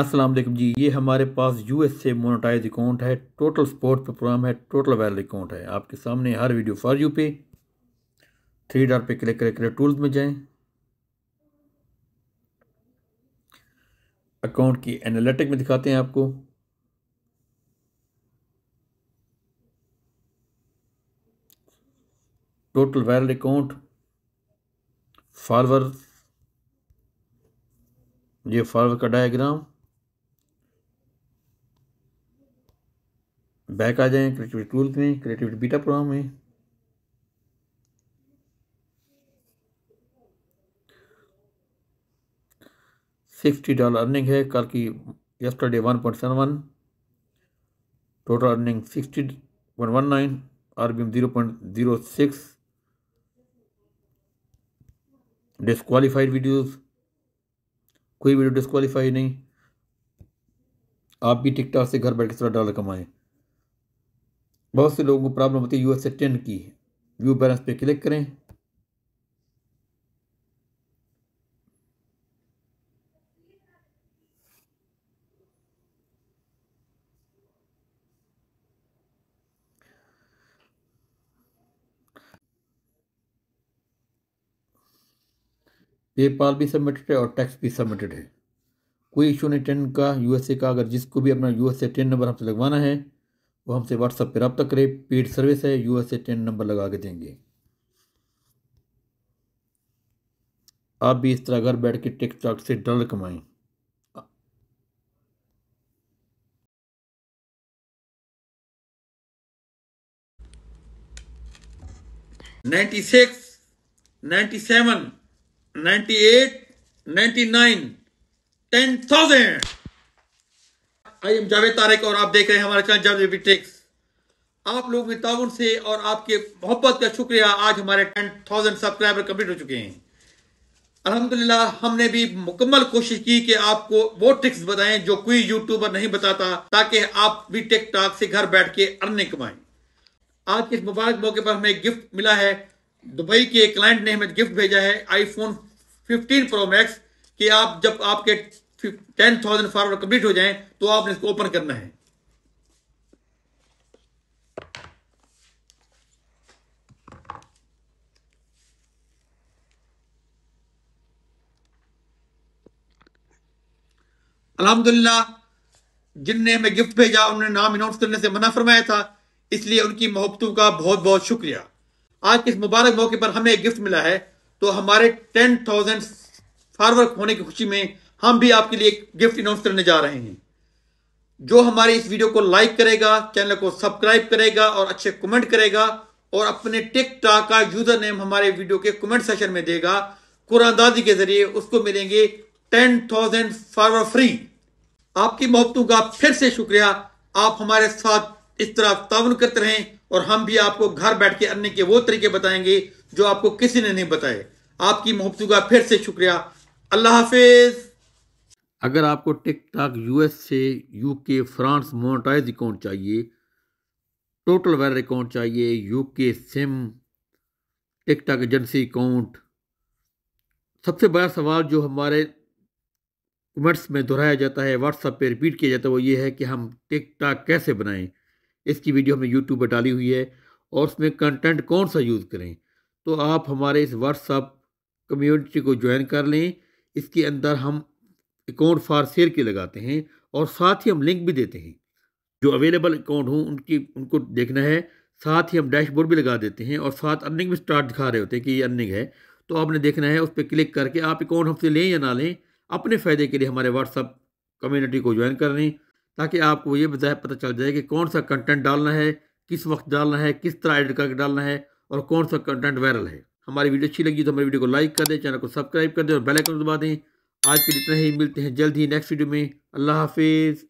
अस्सलाम वालेकुम जी ये हमारे पास यू एस से मोनोटाइज अकाउंट है टोटल स्पोर्ट पे प्रोग्राम है टोटल वायरल अकाउंट है आपके सामने हर वीडियो फॉर यू पे थ्री डॉट पे क्लिक करें क्लिक टूल्स में जाएं अकाउंट की एनालिटिक में दिखाते हैं आपको टोटल वायरल अकाउंट फॉरवर्ड ये फॉरवर्ड का डायग्राम बैक आ जाएं क्रिएटिविटी टूल्स में क्रिएटिविटी बीटा प्रोग्राम में सिक्सटी डॉलर अर्निंग है कल की yesterday one point seven one total earning sixty point one nine R B M zero point zero six disqualified videos कोई video disqualify नहीं आप भी टिकटॉक से घर बैठ के सत्रह डॉलर कमाएं बहुत से लोगों को प्रॉब्लम होती है यू एस टेन की व्यू बैलेंस पे क्लिक करें पेपाल भी सबमिटेड है और टैक्स भी सबमिटेड है कोई इशू नहीं टेन का यूएसए का अगर जिसको भी अपना यूएसए टेन नंबर हमसे लगवाना है वो हमसे व्हाट्सएप पर रबता करें पेड सर्विस है यू एस टेन नंबर लगा के देंगे आप भी इस तरह घर बैठ के टिक टॉक से डॉलर कमाएं ninety six ninety seven ninety eight ninety nine ten thousand I am Javed Tariq और आप देख रहे हैं हमारा चैनल जावेद बिट्रिक्स आप लोग के ताउन से और आपके मोहब्बत का शुक्रिया आज हमारे टेन थाउजेंड सब्सक्राइबर कंप्लीट हो चुके हैं अल्हम्दुलिल्लाह हमने भी मुकम्मल कोशिश की कि आपको वो ट्रिक्स बताएं जो कोई यूट्यूबर नहीं बताता ताकि आप भी टिक टॉक से घर बैठ के अर्निंग कमाएं आज के इस मुबारक मौके पर हमें गिफ्ट मिला है दुबई के क्लाइंट ने हमें गिफ्ट भेजा है आईफोन 15 प्रो मैक्स कि आप जब आपके टेन थाउजेंड फॉरवर्ड कंप्लीट हो जाए तो आपने इसको ओपन करना है अलहमदुल्ला जिनने हमें गिफ्ट भेजा उन्होंने नाम अनाउंस करने से मना फरमाया था इसलिए उनकी मोहब्बतों का बहुत बहुत शुक्रिया आज के इस मुबारक मौके पर हमें एक गिफ्ट मिला है तो हमारे टेन थाउजेंड फार्मर होने की खुशी में हम भी आपके लिए एक गिफ्ट अनाउंस करने जा रहे हैं जो हमारे इस वीडियो को लाइक करेगा चैनल को सब्सक्राइब करेगा और अच्छे कमेंट करेगा और अपने टिक का यूजर नेम हमारे वीडियो के कमेंट सेशन में देगा कुरानदाजी के जरिए उसको मिलेंगे टेन थाउजेंड फार्मर फ्री आपकी मोहब्बतों का फिर से शुक्रिया आप हमारे साथ इस तरह ताउन करते रहें और हम भी आपको घर बैठ के अन्य के वो तरीके बताएंगे जो आपको किसी ने नहीं बताए आपकी मोहब्बतों का फिर से शुक्रिया अल्लाह हाफिज अगर आपको टिकटॉक यूएस से यूके फ्रांस मोनोटाइज अकाउंट चाहिए टोटल वायर अकाउंट चाहिए UK sim TikTok agency account सबसे बड़ा सवाल जो हमारे कमेंट्स में दोहराया जाता है व्हाट्सएप पे रिपीट किया जाता है वो ये है कि हम टिकटॉक कैसे बनाएं इसकी वीडियो हमने यूट्यूब पर डाली हुई है और उसमें कंटेंट कौन सा यूज़ करें तो आप हमारे इस व्हाट्सअप कम्युनिटी को ज्वाइन कर लें इसके अंदर हम अकाउंट फार शेयर के लगाते हैं और साथ ही हम लिंक भी देते हैं जो अवेलेबल अकाउंट हों उनकी उनको देखना है साथ ही हम डैशबोर्ड भी लगा देते हैं और साथ अर्निंग भी स्टार्ट दिखा रहे होते हैं कि ये अर्निंग है तो आपने देखना है उस पर क्लिक करके आप अकाउंट हमसे लें या ना लें अपने फ़ायदे के लिए हमारे व्हाट्सअप कम्यूनिटी को ज्वाइन कर लें ताकि आपको ये बजाय पता चल जाए कि कौन सा कंटेंट डालना है किस वक्त डालना है किस तरह एडिट करके डालना है और कौन सा कंटेंट वायरल है हमारी वीडियो अच्छी लगी तो हमारी वीडियो को लाइक कर दें चैनल को सब्सक्राइब कर दें और बेल आइकन दबा दें आज के लिए इतना ही मिलते हैं जल्द ही नेक्स्ट वीडियो में अल्लाह हाफिज़